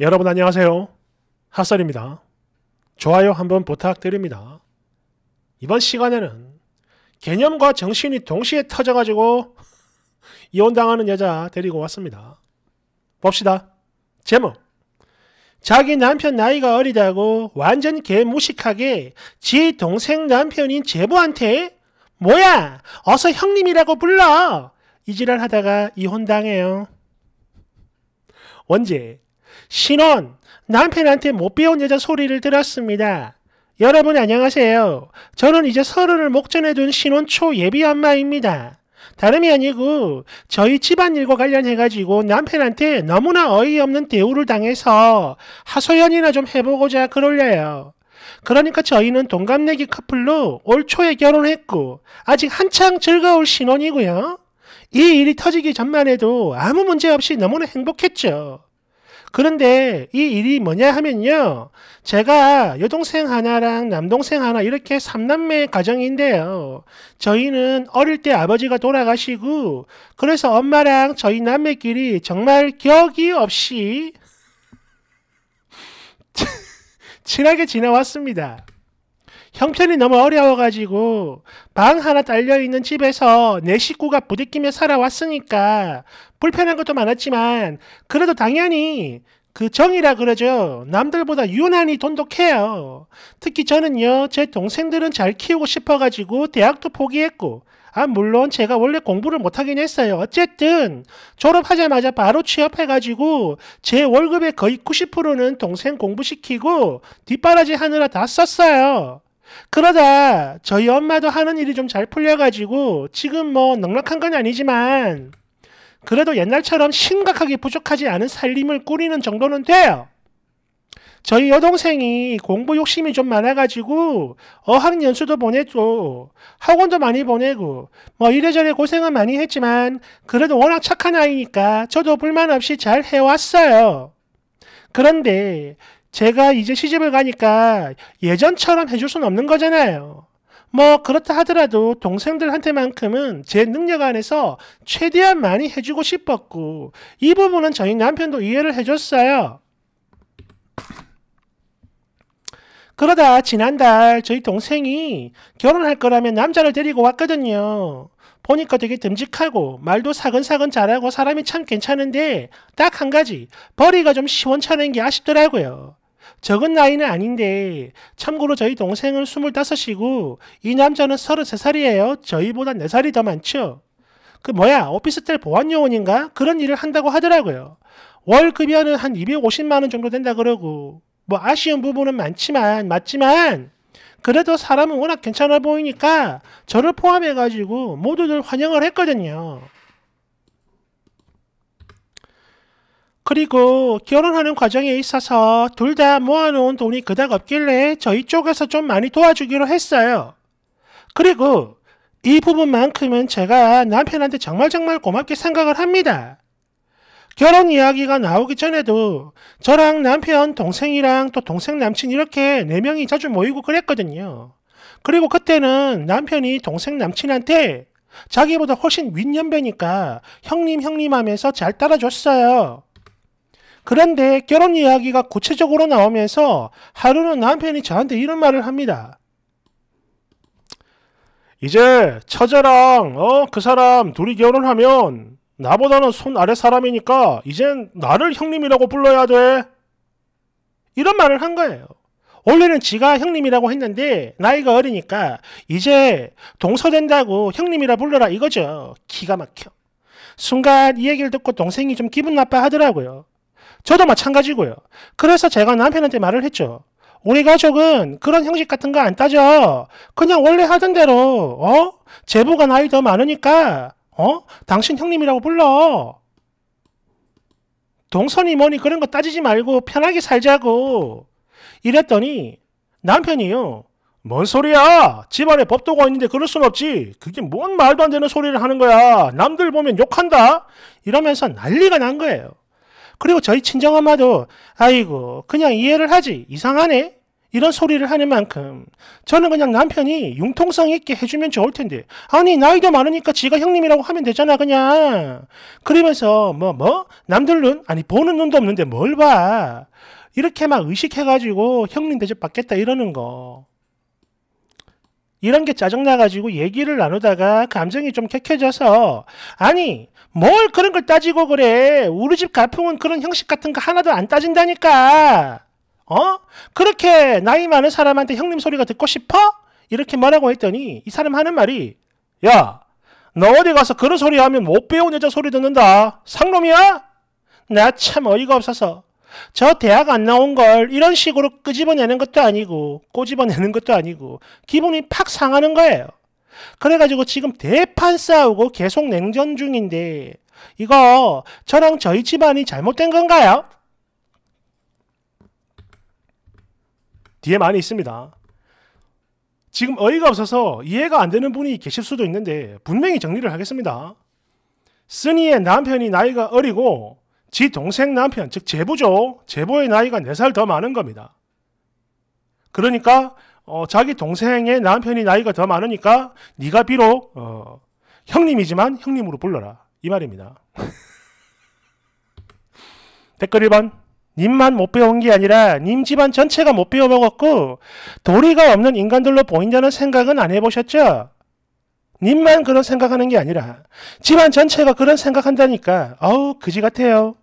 여러분 안녕하세요. 핫설입니다. 좋아요 한번 부탁드립니다. 이번 시간에는 개념과 정신이 동시에 터져가지고 이혼당하는 여자 데리고 왔습니다. 봅시다. 제목 자기 남편 나이가 어리다고 완전 개무식하게 지 동생 남편인 제보한테 뭐야 어서 형님이라고 불러 이지랄 하다가 이혼당해요. 원제 신혼, 남편한테 못 배운 여자 소리를 들었습니다. 여러분 안녕하세요. 저는 이제 서른을 목전에 둔 신혼 초 예비 엄마입니다. 다름이 아니고 저희 집안일과 관련해가지고 남편한테 너무나 어이없는 대우를 당해서 하소연이나 좀 해보고자 그럴래요. 그러니까 저희는 동갑내기 커플로 올 초에 결혼했고 아직 한창 즐거울 신혼이고요. 이 일이 터지기 전만 해도 아무 문제 없이 너무나 행복했죠. 그런데 이 일이 뭐냐 하면요. 제가 여동생 하나랑 남동생 하나 이렇게 3남매 가정인데요. 저희는 어릴 때 아버지가 돌아가시고 그래서 엄마랑 저희 남매끼리 정말 격이 없이 친하게 지내왔습니다. 형편이 너무 어려워가지고 방 하나 딸려있는 집에서 내 식구가 부대끼며 살아왔으니까 불편한 것도 많았지만 그래도 당연히 그 정이라 그러죠. 남들보다 유난히 돈독해요. 특히 저는요, 제 동생들은 잘 키우고 싶어가지고 대학도 포기했고, 아, 물론 제가 원래 공부를 못하긴 했어요. 어쨌든 졸업하자마자 바로 취업해가지고 제 월급의 거의 90%는 동생 공부시키고 뒷바라지 하느라 다 썼어요. 그러다 저희 엄마도 하는 일이 좀 잘 풀려가지고 지금 뭐 넉넉한 건 아니지만 그래도 옛날처럼 심각하게 부족하지 않은 살림을 꾸리는 정도는 돼요. 저희 여동생이 공부 욕심이 좀 많아가지고 어학연수도 보냈고 학원도 많이 보내고 뭐 이래저래 고생은 많이 했지만 그래도 워낙 착한 아이니까 저도 불만 없이 잘 해왔어요. 그런데 제가 이제 시집을 가니까 예전처럼 해줄 수는 없는 거잖아요. 뭐 그렇다 하더라도 동생들한테만큼은 제 능력 안에서 최대한 많이 해주고 싶었고 이 부분은 저희 남편도 이해를 해줬어요. 그러다 지난달 저희 동생이 결혼할 거라면 남자를 데리고 왔거든요. 보니까 되게 듬직하고 말도 사근사근 잘하고 사람이 참 괜찮은데 딱 한 가지 벌이가 좀 시원찮은 게 아쉽더라고요. 적은 나이는 아닌데 참고로 저희 동생은 25이고 이 남자는 33살이에요. 저희보다 4살이 더 많죠. 그 뭐야 오피스텔 보안요원인가 그런 일을 한다고 하더라고요. 월 급여는 한 250만 원 정도 된다 그러고 뭐 아쉬운 부분은 많지만 맞지만 그래도 사람은 워낙 괜찮아 보이니까 저를 포함해가지고 모두들 환영을 했거든요. 그리고 결혼하는 과정에 있어서 둘 다 모아놓은 돈이 그닥 없길래 저희 쪽에서 좀 많이 도와주기로 했어요. 그리고 이 부분만큼은 제가 남편한테 정말 정말 고맙게 생각을 합니다. 결혼 이야기가 나오기 전에도 저랑 남편, 동생이랑 또 동생 남친 이렇게 네 명이 자주 모이고 그랬거든요. 그리고 그때는 남편이 동생 남친한테 자기보다 훨씬 윗년배니까 형님 형님 하면서 잘 따라줬어요. 그런데 결혼 이야기가 구체적으로 나오면서 하루는 남편이 저한테 이런 말을 합니다. 이제 처제랑 어, 그 사람 둘이 결혼하면 나보다는 손 아래 사람이니까 이젠 나를 형님이라고 불러야 돼. 이런 말을 한 거예요. 원래는 지가 형님이라고 했는데 나이가 어리니까 이제 동서된다고 형님이라 불러라 이거죠. 기가 막혀. 순간 이 얘기를 듣고 동생이 좀 기분 나빠하더라고요. 저도 마찬가지고요. 그래서 제가 남편한테 말을 했죠. 우리 가족은 그런 형식 같은 거 안 따져. 그냥 원래 하던 대로, 어? 제부가 나이 더 많으니까, 어? 당신 형님이라고 불러. 동선이 뭐니 그런 거 따지지 말고 편하게 살자고. 이랬더니 남편이요. 뭔 소리야? 집안에 법도가 있는데 그럴 순 없지. 그게 뭔 말도 안 되는 소리를 하는 거야. 남들 보면 욕한다. 이러면서 난리가 난 거예요. 그리고 저희 친정엄마도 아이고 그냥 이해를 하지 이상하네 이런 소리를 하는 만큼 저는 그냥 남편이 융통성 있게 해주면 좋을 텐데 아니 나이도 많으니까 지가 형님이라고 하면 되잖아 그냥 그러면서 뭐뭐 뭐? 남들 눈 아니 보는 눈도 없는데 뭘 봐 이렇게 막 의식해가지고 형님 대접 받겠다 이러는 거 이런 게 짜증나가지고 얘기를 나누다가 감정이 좀 캑해져서 아니 뭘 그런 걸 따지고 그래 우리 집 가풍은 그런 형식 같은 거 하나도 안 따진다니까 어? 그렇게 나이 많은 사람한테 형님 소리가 듣고 싶어? 이렇게 말하고 했더니 이 사람 하는 말이 야 너 어디 가서 그런 소리 하면 못 배운 여자 소리 듣는다 상놈이야? 나 참 어이가 없어서 저 대학 안 나온 걸 이런 식으로 끄집어내는 것도 아니고 꼬집어내는 것도 아니고 기분이 팍 상하는 거예요. 그래가지고 지금 대판 싸우고 계속 냉전 중인데 이거 저랑 저희 집안이 잘못된 건가요? 뒤에 많이 있습니다. 지금 어이가 없어서 이해가 안 되는 분이 계실 수도 있는데 분명히 정리를 하겠습니다. 쓰니의 남편이 나이가 어리고 지 동생 남편, 즉 제부죠. 제부의 나이가 4살 더 많은 겁니다. 그러니까 어, 자기 동생의 남편이 나이가 더 많으니까 네가 비록 어, 형님이지만 형님으로 불러라. 이 말입니다. 댓글 1번 님만 못 배운 게 아니라 님 집안 전체가 못 배워먹었고 도리가 없는 인간들로 보인다는 생각은 안 해보셨죠? 님만 그런 생각하는 게 아니라 집안 전체가 그런 생각한다니까 어우 그지 같아요.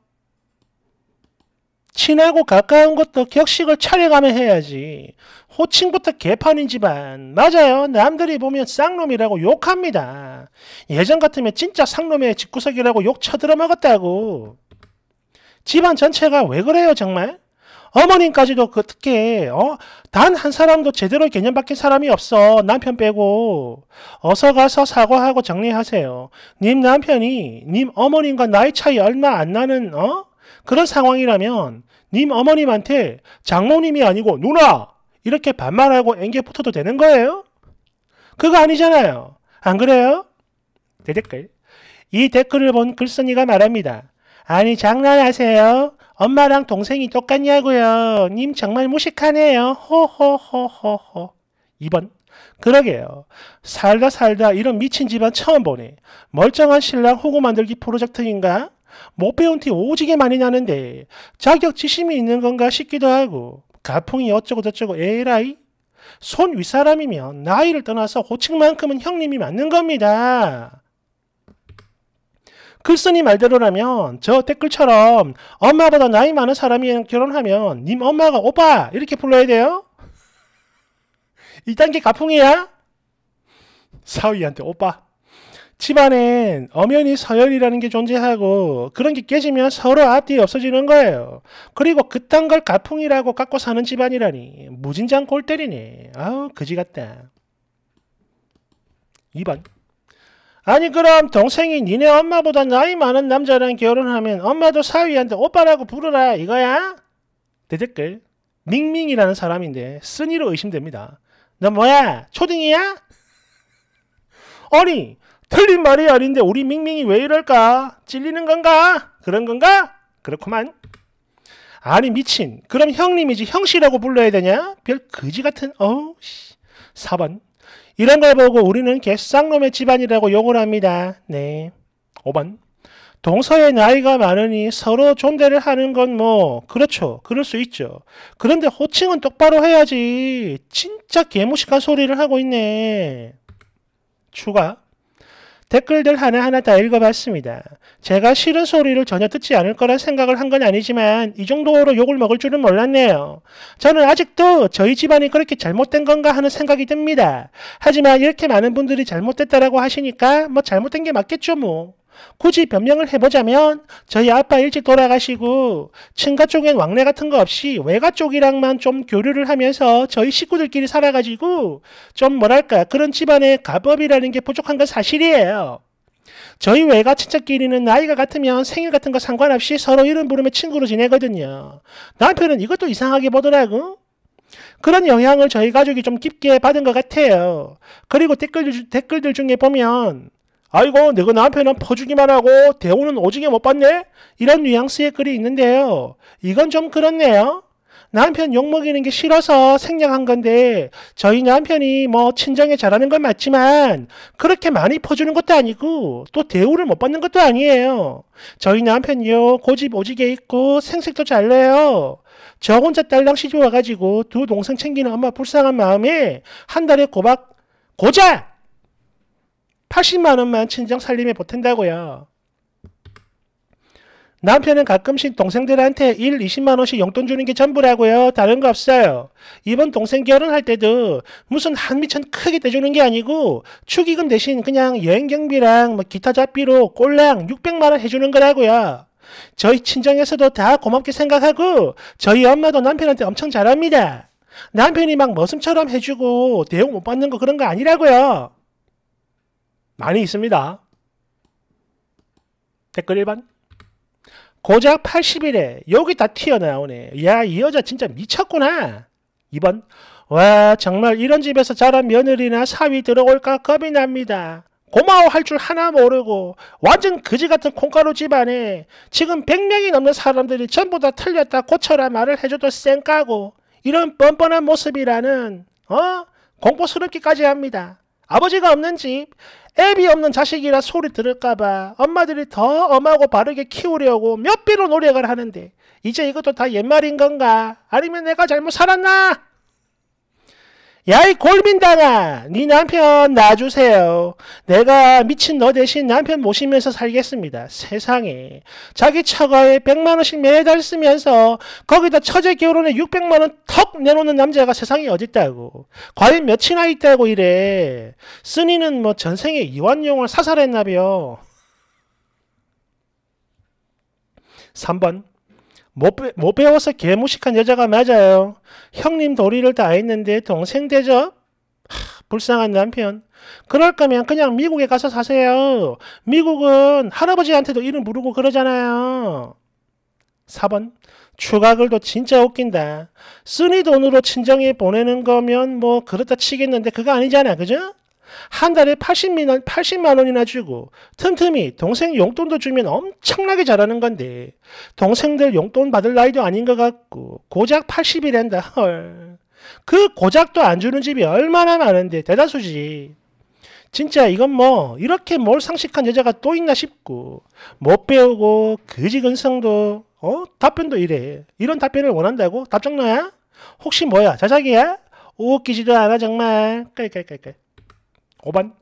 친하고 가까운 것도 격식을 차려가며 해야지. 호칭부터 개판인 집안. 맞아요. 남들이 보면 쌍놈이라고 욕합니다. 예전 같으면 진짜 쌍놈의 집구석이라고 욕 쳐들어 먹었다고. 집안 전체가 왜 그래요, 정말? 어머님까지도 그 특히 어? 단 한 사람도 제대로 개념 바뀐 사람이 없어 남편 빼고 어서 가서 사과하고 정리하세요. 님 남편이 님 어머님과 나이 차이 얼마 안 나는 어? 그런 상황이라면 님 어머님한테 장모님이 아니고 누나 이렇게 반말하고 앵겨 붙어도 되는 거예요? 그거 아니잖아요. 안 그래요? 대댓글. 이 댓글을 본 글쓴이가 말합니다. 아니 장난하세요? 엄마랑 동생이 똑같냐고요. 님 정말 무식하네요. 호호호호호. 2번. 그러게요. 살다 살다 이런 미친 집안 처음 보네. 멀쩡한 신랑 호구 만들기 프로젝트인가? 못 배운 티 오지게 많이 나는데 자격지심이 있는 건가 싶기도 하고 가풍이 어쩌고저쩌고 에라이? 손 윗사람이면 나이를 떠나서 호칭만큼은 형님이 맞는 겁니다. 글쓴이 말대로라면 저 댓글처럼 엄마보다 나이 많은 사람이 결혼하면 님 엄마가 오빠 이렇게 불러야 돼요? 이단계 가풍이야? 사위한테 오빠 집안엔 엄연히 서열이라는 게 존재하고 그런 게 깨지면 서로 앞뒤 없어지는 거예요. 그리고 그딴 걸 가풍이라고 깎고 사는 집안이라니 무진장 골 때리네. 아우 그지 같다. 2번 아니 그럼 동생이 니네 엄마보다 나이 많은 남자랑 결혼하면 엄마도 사위한테 오빠라고 부르라 이거야? 대댓글 밍밍이라는 사람인데 쓴이로 의심됩니다. 너 뭐야 초딩이야? 아니 틀린 말이 아닌데 우리 밍밍이 왜 이럴까? 찔리는 건가? 그런 건가? 그렇구만. 아니 미친. 그럼 형님이지 형씨라고 불러야 되냐? 별 거지 같은 어우 씨. 4번. 이런 걸 보고 우리는 개쌍놈의 집안이라고 욕을 합니다. 네. 5번. 동서의 나이가 많으니 서로 존대를 하는 건 뭐 그렇죠. 그럴 수 있죠. 그런데 호칭은 똑바로 해야지. 진짜 개무식한 소리를 하고 있네. 추가. 댓글들 하나하나 다 읽어봤습니다. 제가 싫은 소리를 전혀 듣지 않을 거라 생각을 한 건 아니지만 이 정도로 욕을 먹을 줄은 몰랐네요. 저는 아직도 저희 집안이 그렇게 잘못된 건가 하는 생각이 듭니다. 하지만 이렇게 많은 분들이 잘못됐다라고 하시니까 뭐 잘못된 게 맞겠죠 뭐. 굳이 변명을 해보자면 저희 아빠 일찍 돌아가시고 친가 쪽엔 왕래 같은 거 없이 외가 쪽이랑만 좀 교류를 하면서 저희 식구들끼리 살아가지고 좀 뭐랄까 그런 집안의 가법이라는 게 부족한 건 사실이에요. 저희 외가 친척끼리는 나이가 같으면 생일 같은 거 상관없이 서로 이름 부르며 친구로 지내거든요. 남편은 이것도 이상하게 보더라고. 그런 영향을 저희 가족이 좀 깊게 받은 것 같아요. 그리고 댓글, 댓글들 중에 보면 아이고 내가 남편은 퍼주기만 하고 대우는 오지게 못 받네? 이런 뉘앙스의 글이 있는데요. 이건 좀 그렇네요. 남편 욕먹이는 게 싫어서 생략한 건데 저희 남편이 뭐 친정에 잘하는 건 맞지만 그렇게 많이 퍼주는 것도 아니고 또 대우를 못 받는 것도 아니에요. 저희 남편요 이 고집 오지게 있고 생색도 잘 내요. 저 혼자 딸랑 시집 와가지고 두 동생 챙기는 엄마 불쌍한 마음에 한 달에 고박 고작 80만 원만 친정 살림에 보탠다고요. 남편은 가끔씩 동생들한테 1, 20만 원씩 용돈 주는 게 전부라고요. 다른 거 없어요. 이번 동생 결혼할 때도 무슨 한미천 크게 떼주는 게 아니고 축의금 대신 그냥 여행 경비랑 뭐 기타 잡비로 꼴랑 600만 원 해주는 거라고요. 저희 친정에서도 다 고맙게 생각하고 저희 엄마도 남편한테 엄청 잘합니다. 남편이 막 머슴처럼 해주고 대용 못 받는 거 그런 거 아니라고요. 많이 있습니다. 댓글 1번 고작 80일에 여기 다 튀어나오네. 야이 여자 진짜 미쳤구나. 2번 와 정말 이런 집에서 자란 며느리나 사위 들어올까 겁이 납니다. 고마워할 줄 하나 모르고 완전 그지 같은 콩가루 집안에 지금 100명이 넘는 사람들이 전부 다 틀렸다 고쳐라 말을 해줘도 쌩까고 이런 뻔뻔한 모습이라는 어 공포스럽기까지 합니다. 아버지가 없는 집, 애비 없는 자식이라 소리 들을까봐 엄마들이 더 엄하고 바르게 키우려고 몇 배로 노력을 하는데 이제 이것도 다 옛말인 건가? 아니면 내가 잘못 살았나? 야이 골민당아 네 남편 놔주세요. 내가 미친 너 대신 남편 모시면서 살겠습니다. 세상에 자기 차가에 1만원씩 매달 쓰면서 거기다 처제 결혼에 6 0만원 턱 내놓는 남자가 세상에 어딨다고 과연 몇이나 있다고 이래 쓰니는 뭐 전생에 이완용을 사살했나벼 3번 못, 못 배워서 개무식한 여자가 맞아요. 형님 도리를 다 했는데 동생 대접? 하, 불쌍한 남편. 그럴 거면 그냥 미국에 가서 사세요. 미국은 할아버지한테도 이름 부르고 그러잖아요. 4번. 추가글도 진짜 웃긴다. 쓰니 돈으로 친정에 보내는 거면 뭐 그렇다 치겠는데 그거 아니잖아. 그죠? 한 달에 80만, 원, 80만 원이나 주고 틈틈이 동생 용돈도 주면 엄청나게 잘하는 건데 동생들 용돈 받을 나이도 아닌 것 같고 고작 80이란다. 헐. 그 고작도 안 주는 집이 얼마나 많은데 대다수지. 진짜 이건 뭐 이렇게 뭘 상식한 여자가 또 있나 싶고 못 배우고 그지근성도 어 답변도 이래 이런 답변을 원한다고 답장나야 혹시 뭐야 자작이야 웃기지도 않아 정말 깔깔깔깔 5번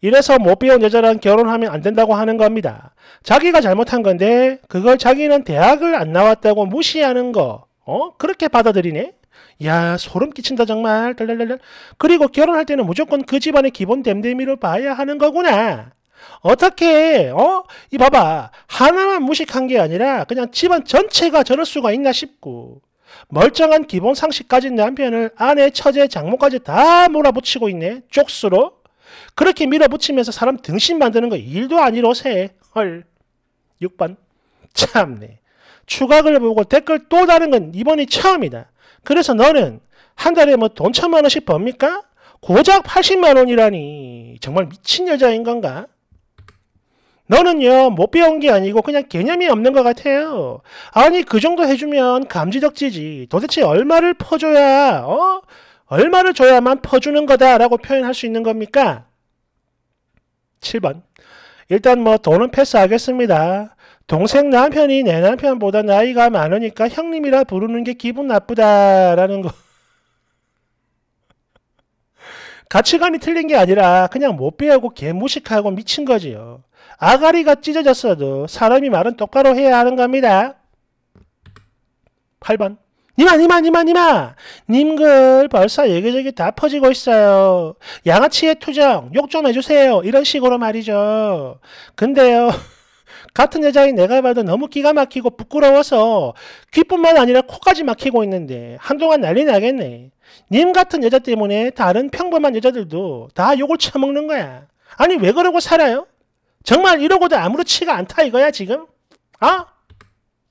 이래서 못 배운 여자랑 결혼하면 안 된다고 하는 겁니다. 자기가 잘못한 건데 그걸 자기는 대학을 안 나왔다고 무시하는 거 어? 그렇게 받아들이네? 야 소름 끼친다 정말 덜덜덜 그리고 결혼할 때는 무조건 그 집안의 기본 댐댐이를 봐야 하는 거구나. 어떻게 어? 이 봐봐 하나만 무식한 게 아니라 그냥 집안 전체가 저럴 수가 있나 싶고 멀쩡한 기본 상식까지 남편을 아내, 처제, 장모까지 다 몰아붙이고 있네 쪽수로 그렇게 밀어붙이면서 사람 등신 만드는 거 일도 아니로 새. 헐. 6번. 참네. 추각을 보고 댓글 또 다른 건 이번이 처음이다. 그래서 너는 한 달에 뭐 돈 천만 원씩 법니까? 고작 80만 원이라니. 정말 미친 여자인 건가? 너는요, 못 배운 게 아니고 그냥 개념이 없는 것 같아요. 아니, 그 정도 해주면 감지덕지지. 도대체 얼마를 퍼줘야, 어? 얼마를 줘야만 퍼주는 거다라고 표현할 수 있는 겁니까? 7번. 일단 뭐 돈은 패스하겠습니다. 동생 남편이 내 남편보다 나이가 많으니까 형님이라 부르는 게 기분 나쁘다라는 거. 가치관이 틀린 게 아니라 그냥 못 배우고 개무식하고 미친 거지요. 아가리가 찢어졌어도 사람이 말은 똑바로 해야 하는 겁니다. 8번. 니마 니마 니마 니마 님글 벌써 여기저기 다 퍼지고 있어요. 양아치의 투정 욕 좀 해주세요. 이런 식으로 말이죠. 근데요. 같은 여자인 내가 봐도 너무 기가 막히고 부끄러워서 귀뿐만 아니라 코까지 막히고 있는데 한동안 난리 나겠네. 님 같은 여자 때문에 다른 평범한 여자들도 다 욕을 처먹는 거야. 아니 왜 그러고 살아요? 정말 이러고도 아무렇지가 않다 이거야 지금? 아? 어?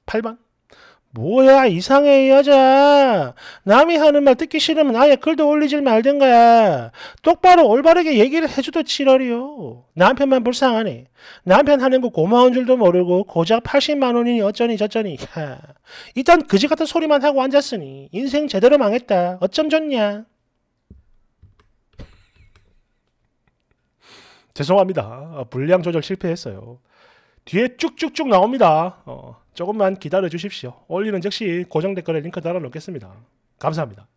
8번. 뭐야 이상해 이 여자 남이 하는 말 듣기 싫으면 아예 글도 올리질 말든가 똑바로 올바르게 얘기를 해줘도 지랄이요 남편만 불쌍하네 남편 하는 거 고마운 줄도 모르고 고작 80만원이니 어쩌니 저쩌니 야, 일단 그지 같은 소리만 하고 앉았으니 인생 제대로 망했다 어쩜 좋냐 죄송합니다 아, 불량 조절 실패했어요 뒤에 쭉쭉쭉 나옵니다 어. 조금만 기다려 주십시오. 올리는 즉시 고정 댓글에 링크 달아 놓겠습니다. 감사합니다.